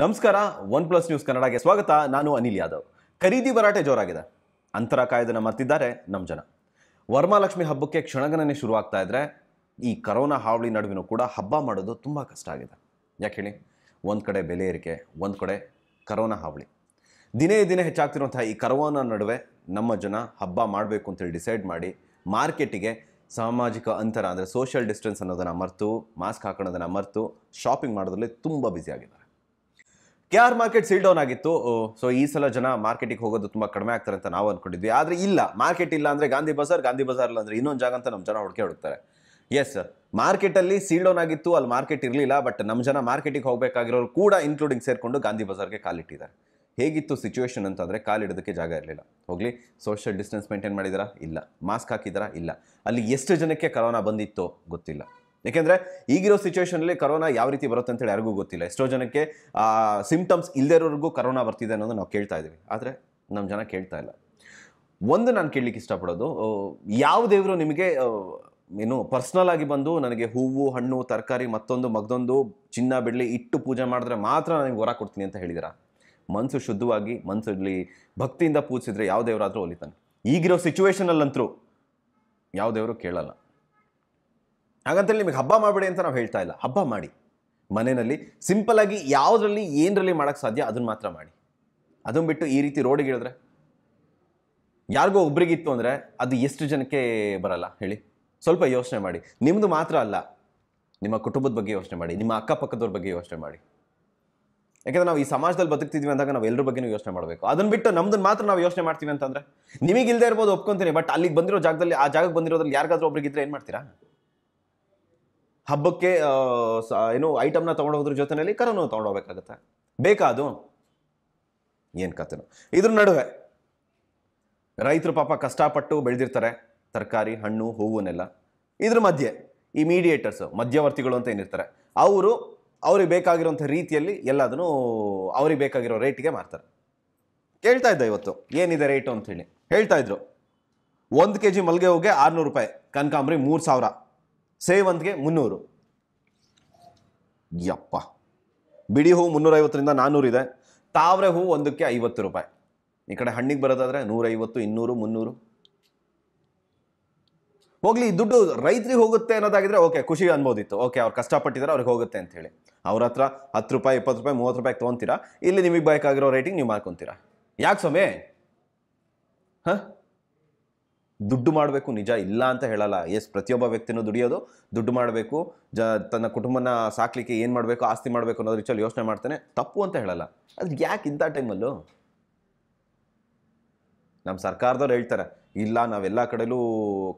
ನಮಸ್ಕಾರ one plus news ಕನ್ನಡಕ್ಕೆ ಸ್ವಾಗತ ನಾನು ಅನಿಲ್ ಯಾದವ್ ಖರೀದಿ ವರಾಟೆ ಜೋರಾಗಿದೆ ಅಂತರ ಕಾಯ್ದೆನ ಮರ್ತಿದ್ದಾರೆ ನಮ್ಮ ಜನ ವರ್ಮಾಲಕ್ಷ್ಮಿ ಹಬ್ಬಕ್ಕೆ ಕ್ಷಣಗಣನೆ ಶುರುವಾಗ್ತಾ ಇದ್ರೆ ಈ ಕರೋನಾ ಹಾವಳಿ ನಡುವಿನೂ ಕೂಡ ಹಬ್ಬ ಮಾಡೋದು ತುಂಬ ಕಷ್ಟ ಆಗಿದೆ ಯಾಕೆ ಹೇಳಿ ಒಂದು ಕಡೆ ಬೆಲೆ ಏರಿಕೆ ಒಂದು ಕಡೆ ಕರೋನಾ ಹಾವಳಿ ದಿನೇ ದಿನೇ ಹೆಚ್ಚಾಗ್ತಿರುವಂತಹ ಈ ಕರೋನಾ ನಡುವೆ ನಮ್ಮ ಜನ ಹಬ್ಬ ಮಾಡಬೇಕು ಅಂತೇಳಿ ಡಿಸೈಡ್ ಮಾಡಿ ಮಾರ್ಕೆಟಿಗೆ ಸಾಮಾಜಿಕ ಅಂತರ ಅಂದರೆ ಸೋಷಿಯಲ್ ಡಿಸ್ಟೆನ್ಸ್ ಅನ್ನೋದನ್ನು ಮರೆತು ಮಾಸ್ಕ್ ಹಾಕೋದನ್ನು ಮರೆತು ಶಾಪಿಂಗ್ ಮಾಡೋದ್ರಲ್ಲಿ ತುಂಬ ಬ್ಯುಸಿ ಆಗಿದ್ದಾರೆ K R market seal down ಆಗಿತ್ತು ಸೊ ಈ ಸಲ ಜನ ಮಾರ್ಕೆಟಿಗೆ ಹೋಗೋದು ತುಂಬ ಕಡಿಮೆ ಆಗ್ತಾರೆ ಅಂತ ನಾವು ಅಂದ್ಕೊಂಡಿದ್ವಿ ಆದರೆ ಇಲ್ಲ ಮಾರ್ಕೆಟ್ ಇಲ್ಲ ಅಂದರೆ ಗಾಂಧಿ ಬಜಾರ್ ಗಾಂಧಿ ಬಜಾರ್ ಅಂದರೆ ಇನ್ನೊಂದು ಜಾಗ ಅಂತ ನಮ್ಮ ಜನ ಹುಡುಕಿ ಹುಡುಕ್ತಾರೆ ಎಸ್ ಸರ್ ಮಾರ್ಕೆಟಲ್ಲಿ ಸೀಲ್ ಡೌನ್ ಆಗಿತ್ತು ಅಲ್ಲಿ ಮಾರ್ಕೆಟ್ ಇರಲಿಲ್ಲ ಬಟ್ ನಮ್ಮ ಜನ ಮಾರ್ಕೆಟಿಗೆ ಹೋಗಬೇಕಾಗಿರೋರು ಕೂಡ ಇನ್ಕ್ಲೂಡಿಂಗ್ ಸೇರಿಕೊಂಡು ಗಾಂಧಿ ಬಜಾರ್ಗೆ ಕಾಲಿಟ್ಟಿದ್ದಾರೆ ಹೇಗಿತ್ತು ಸಿಚುವೇಶನ್ ಅಂತಂದರೆ ಕಾಲಿಡೋದಕ್ಕೆ ಜಾಗ ಇರಲಿಲ್ಲ ಹೋಗಲಿ ಸೋಷಿಯಲ್ ಡಿಸ್ಟೆನ್ಸ್ ಮೇಂಟೈನ್ ಮಾಡಿದಾರಾ ಇಲ್ಲ ಮಾಸ್ಕ್ ಹಾಕಿದಾರಾ ಇಲ್ಲ ಅಲ್ಲಿ ಎಷ್ಟು ಜನಕ್ಕೆ ಕರೋನಾ ಬಂದಿತ್ತೋ ಗೊತ್ತಿಲ್ಲ ಯಾಕೆಂದರೆ ಈಗಿರೋ ಸಿಚುವೇಷನಲ್ಲಿ ಕರೋನಾ ಯಾವ ರೀತಿ ಬರುತ್ತೆ ಅಂತೇಳಿ ಯಾರಿಗೂ ಗೊತ್ತಿಲ್ಲ ಎಷ್ಟೋ ಜನಕ್ಕೆ ಸಿಂಪ್ಟಮ್ಸ್ ಇರೋರಿಗೂ ಕರೋನಾ ಬರ್ತಿದೆ ಅನ್ನೋದು ನಾವು ಕೇಳ್ತಾ ಇದ್ದೀವಿ ಆದರೆ ನಮ್ಮ ಜನ ಕೇಳ್ತಾ ಇಲ್ಲ ಒಂದು ನಾನು ಕೇಳಲಿಕ್ಕೆ ಇಷ್ಟಪಡೋದು ಯಾವ ದೇವರು ನಿಮಗೆ ಏನು ಪರ್ಸ್ನಲ್ ಆಗಿ ಬಂದು ನನಗೆ ಹೂವು ಹಣ್ಣು ತರಕಾರಿ ಮತ್ತೊಂದು ಮಗದೊಂದು ಚಿನ್ನ ಬೆಳ್ಳಿ ಇಟ್ಟು ಪೂಜೆ ಮಾಡಿದ್ರೆ ಮಾತ್ರ ನನಗೆ ಹೊರ ಕೊಡ್ತೀನಿ ಅಂತ ಹೇಳಿದಿರಾ ಮನಸ್ಸು ಶುದ್ಧವಾಗಿ ಮನಸ್ಸಲ್ಲಿ ಭಕ್ತಿಯಿಂದ ಪೂಜಿಸಿದ್ರೆ ಯಾವ ದೇವರಾದರೂ ಒಲಿತಾನೆ ಈಗಿರೋ ಸಿಚುವೇಶನಲ್ಲಂತರೂ ಯಾವ ದೇವರು ಕೇಳಲ್ಲ ಹಾಗಂತೇಳಿ ನಿಮಗೆ ಹಬ್ಬ ಮಾಡಬೇಡಿ ಅಂತ ನಾವು ಹೇಳ್ತಾ ಇಲ್ಲ ಹಬ್ಬ ಮಾಡಿ ಮನೆಯಲ್ಲಿ ಸಿಂಪಲಾಗಿ ಯಾವುದರಲ್ಲಿ ಏನರಲ್ಲಿ ಮಾಡೋಕ್ಕೆ ಸಾಧ್ಯ ಅದನ್ನು ಮಾತ್ರ ಮಾಡಿ ಅದನ್ನು ಬಿಟ್ಟು ಈ ರೀತಿ ರೋಡಿಗೆ ಹೇಳಿದ್ರೆ ಯಾರಿಗೋ ಒಬ್ರಿಗಿತ್ತು ಅಂದರೆ ಅದು ಎಷ್ಟು ಜನಕ್ಕೆ ಬರಲ್ಲ ಹೇಳಿ ಸ್ವಲ್ಪ ಯೋಚನೆ ಮಾಡಿ ನಿಮ್ಮದು ಮಾತ್ರ ಅಲ್ಲ ನಿಮ್ಮ ಕುಟುಂಬದ ಬಗ್ಗೆ ಯೋಚನೆ ಮಾಡಿ ನಿಮ್ಮ ಅಕ್ಕಪಕ್ಕದವ್ರ ಬಗ್ಗೆ ಯೋಚನೆ ಮಾಡಿ ಯಾಕಂದ್ರೆ ನಾವು ಈ ಸಮಾಜದಲ್ಲಿ ಬದುಕ್ತಿದ್ವಿ ಅಂದಾಗ ನಾವು ಎಲ್ಲರ ಬಗ್ಗೆ ಯೋಚನೆ ಮಾಡಬೇಕು ಅದನ್ನ ಬಿಟ್ಟು ನಮ್ದು ಮಾತ್ರ ನಾವು ಯೋಚನೆ ಮಾಡ್ತೀವಿ ಅಂತಂದ್ರೆ ನಿಮಗೆ ಇಲ್ಲದೆ ಇರ್ಬೋದು ಒಪ್ಕೊಂತೀನಿ ಬಟ್ ಅಲ್ಲಿಗೆ ಬಂದಿರೋ ಜಾಗದಲ್ಲಿ ಆ ಜಾಗಕ್ಕೆ ಬಂದಿರೋದ್ರಲ್ಲಿ ಯಾರಿಗಾದ್ರೂ ಇದ್ರೆ ಏನು ಮಾಡ್ತೀರಾ ಹಬ್ಬಕ್ಕೆ ಏನು ಐಟಮ್ನ ಹೋದ್ರ ಜೊತೆಯಲ್ಲಿ ತಗೊಂಡು ತೊಗೊಂಡೋಗ್ಬೇಕಾಗತ್ತೆ ಬೇಕಾ ಅದು ಏನು ಕತೆ ಇದ್ರ ನಡುವೆ ರೈತರು ಪಾಪ ಕಷ್ಟಪಟ್ಟು ಬೆಳೆದಿರ್ತಾರೆ ತರಕಾರಿ ಹಣ್ಣು ಹೂವನ್ನೆಲ್ಲ ಇದ್ರ ಮಧ್ಯೆ ಈ ಮೀಡಿಯೇಟರ್ಸು ಮಧ್ಯವರ್ತಿಗಳು ಅಂತ ಏನಿರ್ತಾರೆ ಅವರು ಅವ್ರಿಗೆ ಬೇಕಾಗಿರುವಂಥ ರೀತಿಯಲ್ಲಿ ಎಲ್ಲದನ್ನು ಅವ್ರಿಗೆ ಬೇಕಾಗಿರೋ ರೇಟಿಗೆ ಮಾರ್ತಾರೆ ಕೇಳ್ತಾ ಇದ್ದ ಇವತ್ತು ಏನಿದೆ ರೇಟು ಅಂಥೇಳಿ ಹೇಳ್ತಾ ಇದ್ರು ಒಂದು ಕೆ ಜಿ ಮಲ್ಲಿಗೆ ಹೋಗಿ ಆರುನೂರು ರೂಪಾಯಿ ಕನಕಾಂಬ್ರಿ ಮೂರು ಸಾವಿರ ಸೇವಂತಿಗೆ ಮುನ್ನೂರು ಯಪ್ಪ ಬಿಡಿ ಹೂವು ಮುನ್ನೂರೈವತ್ತರಿಂದ ನಾನ್ನೂರು ಇದೆ ತಾವ್ರೆ ಹೂವು ಒಂದಕ್ಕೆ ಐವತ್ತು ರೂಪಾಯಿ ಈ ಕಡೆ ಹಣ್ಣಿಗೆ ಬರೋದಾದರೆ ನೂರೈವತ್ತು ಇನ್ನೂರು ಮುನ್ನೂರು ಹೋಗ್ಲಿ ದುಡ್ಡು ರೈತರಿಗೆ ಹೋಗುತ್ತೆ ಅನ್ನೋದಾಗಿದ್ರೆ ಓಕೆ ಖುಷಿ ಅನ್ಬೋದಿತ್ತು ಓಕೆ ಅವ್ರು ಕಷ್ಟಪಟ್ಟಿದ್ದಾರೆ ಅವ್ರಿಗೆ ಹೋಗುತ್ತೆ ಅಂತ ಹೇಳಿ ಅವ್ರ ಹತ್ರ ಹತ್ತು ರೂಪಾಯಿ ಇಪ್ಪತ್ತು ರೂಪಾಯಿ ಮೂವತ್ತು ರೂಪಾಯಿ ತೊಗೊಂತೀರಾ ಇಲ್ಲಿ ನಿಮಗೆ ಬೇಕಾಗಿರೋ ರೇಟಿಂಗ್ ನೀವು ಮಾಡ್ಕೊತೀರಾ ಯಾಕೆ ಸ್ವಾಮಿ ಹಾಂ ದುಡ್ಡು ಮಾಡಬೇಕು ನಿಜ ಇಲ್ಲ ಅಂತ ಹೇಳಲ್ಲ ಎಸ್ ಪ್ರತಿಯೊಬ್ಬ ವ್ಯಕ್ತಿನೂ ದುಡಿಯೋದು ದುಡ್ಡು ಮಾಡಬೇಕು ಜ ತನ್ನ ಕುಟುಂಬನ ಸಾಕ್ಲಿಕ್ಕೆ ಏನು ಮಾಡಬೇಕು ಆಸ್ತಿ ಮಾಡಬೇಕು ಅನ್ನೋದ್ರ ವಿಚಾರ ಯೋಚನೆ ಮಾಡ್ತಾನೆ ತಪ್ಪು ಅಂತ ಹೇಳಲ್ಲ ಅದು ಯಾಕೆ ಇಂಥ ಟೈಮಲ್ಲೂ ನಮ್ಮ ಸರ್ಕಾರದವ್ರು ಹೇಳ್ತಾರೆ ಇಲ್ಲ ನಾವೆಲ್ಲ ಕಡೆಲೂ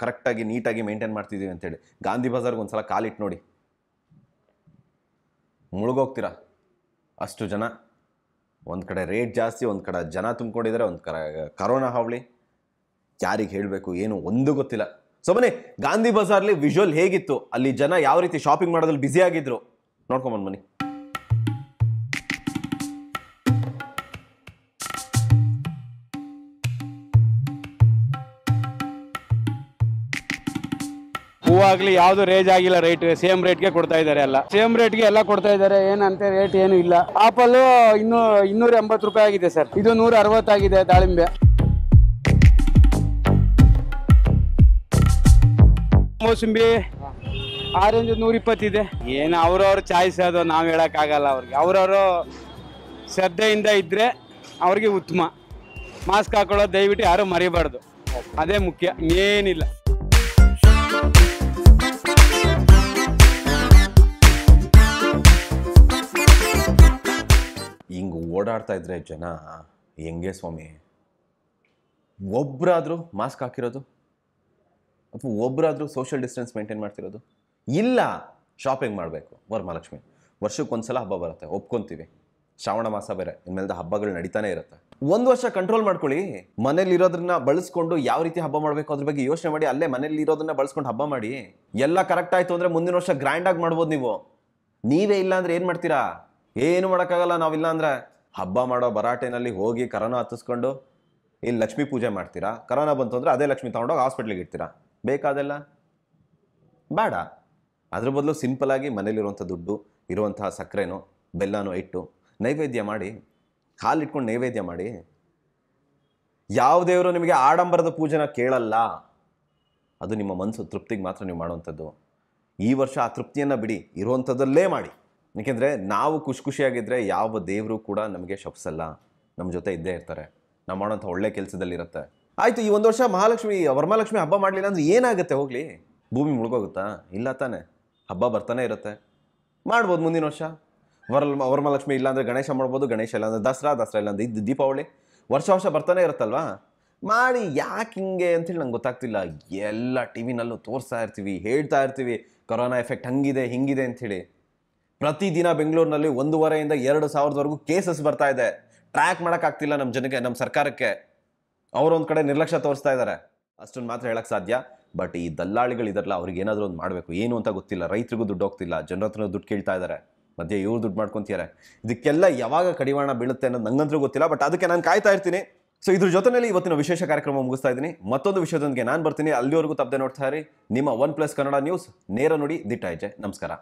ಕರೆಕ್ಟಾಗಿ ನೀಟಾಗಿ ಮೇಂಟೈನ್ ಮಾಡ್ತಿದ್ದೀವಿ ಅಂತೇಳಿ ಗಾಂಧಿ ಬಜಾರ್ಗೆ ಒಂದು ಸಲ ಕಾಲಿಟ್ಟು ನೋಡಿ ಮುಳುಗೋಗ್ತೀರಾ ಅಷ್ಟು ಜನ ಒಂದು ಕಡೆ ರೇಟ್ ಜಾಸ್ತಿ ಒಂದು ಕಡೆ ಜನ ತುಂಬಿಕೊಂಡಿದ್ದಾರೆ ಒಂದು ಕಡೆ ಕರೋನಾ ಹಾವಳಿ ಯಾರಿಗೆ ಹೇಳಬೇಕು ಏನು ಒಂದು ಗೊತ್ತಿಲ್ಲ ಸೊ ಬನ್ನಿ ಗಾಂಧಿ ಬಜಾರ್ಲಿ ವಿಜುವಲ್ ಹೇಗಿತ್ತು ಅಲ್ಲಿ ಜನ ಯಾವ ರೀತಿ ಶಾಪಿಂಗ್ ಮಾಡೋದ್ರಲ್ಲಿ ಬ್ಯುಸಿ ಆಗಿದ್ರು ನೋಡ್ಕೊಂಬನ್ ಬನ್ನಿ ಆಗ್ಲಿ ಯಾವ್ದು ರೇಜ್ ಆಗಿಲ್ಲ ರೇಟ್ ಸೇಮ್ ರೇಟ್ಗೆ ಕೊಡ್ತಾ ಇದ್ದಾರೆ ಎಲ್ಲ ಸೇಮ್ ರೇಟ್ಗೆ ಎಲ್ಲ ಕೊಡ್ತಾ ಇದ್ದಾರೆ ಏನಂತೆ ರೇಟ್ ಏನು ಇಲ್ಲ ಆಪಲ್ ಇನ್ನು ಇನ್ನೂರ ಎಂಬತ್ತು ರೂಪಾಯಿ ಆಗಿದೆ ಸರ್ ಇದು ನೂರ ಅರವತ್ತಾಗಿದೆ ದಾಳಿಂಬೆ ಮೋಸಂಬಿ ಆರೆಂಜ್ ನೂರ ಇಪ್ಪತ್ತಿದೆ ಏನು ಅವ್ರವ್ರ ಚಾಯ್ಸ್ ಅದು ನಾವು ಆಗಲ್ಲ ಅವ್ರಿಗೆ ಅವ್ರವರು ಶ್ರದ್ಧೆಯಿಂದ ಇದ್ರೆ ಅವ್ರಿಗೆ ಉತ್ತಮ ಮಾಸ್ಕ್ ಹಾಕೊಳ್ಳೋದು ದಯವಿಟ್ಟು ಯಾರು ಮರಿಬಾರ್ದು ಅದೇ ಮುಖ್ಯ ಏನಿಲ್ಲ ಓಡಾಡ್ತಾ ಇದ್ರೆ ಜನ ಹೆಂಗೆ ಸ್ವಾಮಿ ಒಬ್ಬರಾದರೂ ಮಾಸ್ಕ್ ಹಾಕಿರೋದು ಅಥವಾ ಒಬ್ಬರಾದರೂ ಸೋಷಿಯಲ್ ಡಿಸ್ಟೆನ್ಸ್ ಮೇಂಟೈನ್ ಮಾಡ್ತಿರೋದು ಇಲ್ಲ ಶಾಪಿಂಗ್ ಮಾಡಬೇಕು ವರ್ಮಹಾಲಕ್ಷ್ಮಿ ವರ್ಷಕ್ಕೊಂದ್ಸಲ ಹಬ್ಬ ಬರುತ್ತೆ ಒಪ್ಕೊಂತೀವಿ ಶ್ರಾವಣ ಮಾಸ ಬೇರೆ ಇನ್ಮೇಲೆ ಹಬ್ಬಗಳು ನಡೀತಾನೆ ಇರುತ್ತೆ ಒಂದು ವರ್ಷ ಕಂಟ್ರೋಲ್ ಮಾಡ್ಕೊಳ್ಳಿ ಮನೇಲಿ ಇರೋದನ್ನ ಬಳಸ್ಕೊಂಡು ಯಾವ ರೀತಿ ಹಬ್ಬ ಮಾಡಬೇಕು ಅದ್ರ ಬಗ್ಗೆ ಯೋಚನೆ ಮಾಡಿ ಅಲ್ಲೇ ಮನೇಲಿ ಇರೋದನ್ನ ಬಳಸ್ಕೊಂಡು ಹಬ್ಬ ಮಾಡಿ ಎಲ್ಲ ಕರೆಕ್ಟ್ ಆಯಿತು ಅಂದರೆ ಮುಂದಿನ ವರ್ಷ ಗ್ರ್ಯಾಂಡಾಗಿ ಮಾಡ್ಬೋದು ನೀವು ನೀವೇ ಇಲ್ಲ ಅಂದರೆ ಏನು ಮಾಡ್ತೀರಾ ಏನು ಮಾಡೋಕ್ಕಾಗಲ್ಲ ನಾವಿಲ್ಲ ಅಂದರೆ ಹಬ್ಬ ಮಾಡೋ ಬರಾಟೆನಲ್ಲಿ ಹೋಗಿ ಕರೋನ ಹತ್ತಿಸ್ಕೊಂಡು ಇಲ್ಲಿ ಲಕ್ಷ್ಮಿ ಪೂಜೆ ಮಾಡ್ತೀರಾ ಕರೋನ ಬಂತು ಅಂದರೆ ಅದೇ ಲಕ್ಷ್ಮಿ ತೊಗೊಂಡೋಗಿ ಹಾಸ್ಪಿಟ್ಲಿಗೆ ಇಡ್ತೀರಾ ಬೇಕಾದೆಲ್ಲ ಬೇಡ ಅದ್ರ ಬದಲು ಸಿಂಪಲಾಗಿ ಮನೇಲಿರುವಂಥ ದುಡ್ಡು ಇರುವಂತಹ ಸಕ್ಕರೆನೋ ಬೆಲ್ಲನೋ ಇಟ್ಟು ನೈವೇದ್ಯ ಮಾಡಿ ಕಾಲಿಟ್ಕೊಂಡು ಇಟ್ಕೊಂಡು ನೈವೇದ್ಯ ಮಾಡಿ ಯಾವ ದೇವರು ನಿಮಗೆ ಆಡಂಬರದ ಪೂಜೆನ ಕೇಳಲ್ಲ ಅದು ನಿಮ್ಮ ಮನಸ್ಸು ತೃಪ್ತಿಗೆ ಮಾತ್ರ ನೀವು ಮಾಡುವಂಥದ್ದು ಈ ವರ್ಷ ಆ ತೃಪ್ತಿಯನ್ನು ಬಿಡಿ ಇರುವಂಥದ್ದಲ್ಲೇ ಮಾಡಿ ಏಕೆಂದರೆ ನಾವು ಖುಷಿ ಖುಷಿಯಾಗಿದ್ದರೆ ಯಾವ ದೇವರು ಕೂಡ ನಮಗೆ ಶಪ್ಸಲ್ಲ ನಮ್ಮ ಜೊತೆ ಇದ್ದೇ ಇರ್ತಾರೆ ನಾವು ಮಾಡೋಂಥ ಒಳ್ಳೆ ಕೆಲಸದಲ್ಲಿರುತ್ತೆ ಆಯಿತು ಈ ಒಂದು ವರ್ಷ ಮಹಾಲಕ್ಷ್ಮಿ ವರಮಹಾಲಕ್ಷ್ಮಿ ಹಬ್ಬ ಮಾಡಲಿಲ್ಲ ಅಂದರೆ ಏನಾಗುತ್ತೆ ಹೋಗಲಿ ಭೂಮಿ ಮುಳುಗೋಗುತ್ತಾ ಇಲ್ಲ ತಾನೆ ಹಬ್ಬ ಬರ್ತಾನೆ ಇರುತ್ತೆ ಮಾಡ್ಬೋದು ಮುಂದಿನ ವರ್ಷ ವರಲ್ ವರಮಹಾಲಕ್ಷ್ಮಿ ಇಲ್ಲಾಂದರೆ ಗಣೇಶ ಮಾಡ್ಬೋದು ಗಣೇಶ ಇಲ್ಲಾಂದರೆ ದಸರಾ ದಸರಾ ಇಲ್ಲಾಂದ್ರೆ ಇದ್ದು ದೀಪಾವಳಿ ವರ್ಷ ವರ್ಷ ಬರ್ತಾನೆ ಇರುತ್ತಲ್ವಾ ಮಾಡಿ ಯಾಕೆ ಹಿಂಗೆ ಅಂಥೇಳಿ ನಂಗೆ ಗೊತ್ತಾಗ್ತಿಲ್ಲ ಎಲ್ಲ ಟಿ ವಿನಲ್ಲೂ ತೋರಿಸ್ತಾ ಇರ್ತೀವಿ ಹೇಳ್ತಾ ಇರ್ತೀವಿ ಕೊರೋನಾ ಎಫೆಕ್ಟ್ ಹಂಗಿದೆ ಹಿಂಗಿದೆ ಅಂಥೇಳಿ ಪ್ರತಿದಿನ ಬೆಂಗಳೂರಿನಲ್ಲಿ ಒಂದೂವರೆಯಿಂದ ಎರಡು ಸಾವಿರದವರೆಗೂ ಕೇಸಸ್ ಬರ್ತಾ ಇದೆ ಟ್ರ್ಯಾಕ್ ಮಾಡೋಕ್ಕಾಗ್ತಿಲ್ಲ ನಮ್ಮ ಜನಕ್ಕೆ ನಮ್ಮ ಸರ್ಕಾರಕ್ಕೆ ಅವರೊಂದು ಕಡೆ ನಿರ್ಲಕ್ಷ್ಯ ತೋರಿಸ್ತಾ ಇದ್ದಾರೆ ಅಷ್ಟೊಂದು ಮಾತ್ರ ಹೇಳಕ್ಕೆ ಸಾಧ್ಯ ಬಟ್ ಈ ದಲ್ಲಾಳಿಗಳಿದ್ರಲ್ಲ ಅವ್ರಿಗೆ ಏನಾದರೂ ಒಂದು ಮಾಡಬೇಕು ಏನು ಅಂತ ಗೊತ್ತಿಲ್ಲ ರೈತರಿಗೂ ದುಡ್ಡು ಹೋಗ್ತಿಲ್ಲ ಜನರ ಹತ್ರ ದುಡ್ಡು ಕೇಳ್ತಾ ಇದ್ದಾರೆ ಮಧ್ಯೆ ಇವ್ರು ದುಡ್ಡು ಮಾಡ್ಕೊತಿದ್ದಾರೆ ಇದಕ್ಕೆಲ್ಲ ಯಾವಾಗ ಕಡಿವಾಣ ಬೀಳುತ್ತೆ ಅನ್ನೋದು ನಂಗಂತರೂ ಗೊತ್ತಿಲ್ಲ ಬಟ್ ಅದಕ್ಕೆ ನಾನು ಕಾಯ್ತಾ ಇರ್ತೀನಿ ಸೊ ಇದ್ರ ಜೊತೆಯಲ್ಲಿ ಇವತ್ತಿನ ವಿಶೇಷ ಕಾರ್ಯಕ್ರಮ ಮುಗಿಸ್ತಾ ಇದ್ದೀನಿ ಮತ್ತೊಂದು ವಿಷಯದೊಂದಿಗೆ ನಾನು ಬರ್ತೀನಿ ಅಲ್ಲಿವರೆಗೂ ತಪ್ಪದೆ ನೋಡ್ತಾ ಇರಿ ನಿಮ್ಮ ಒನ್ ಪ್ಲಸ್ ಕನ್ನಡ ನ್ಯೂಸ್ ನೇರ ನೋಡಿ ದಿಟ್ಟ ನಮಸ್ಕಾರ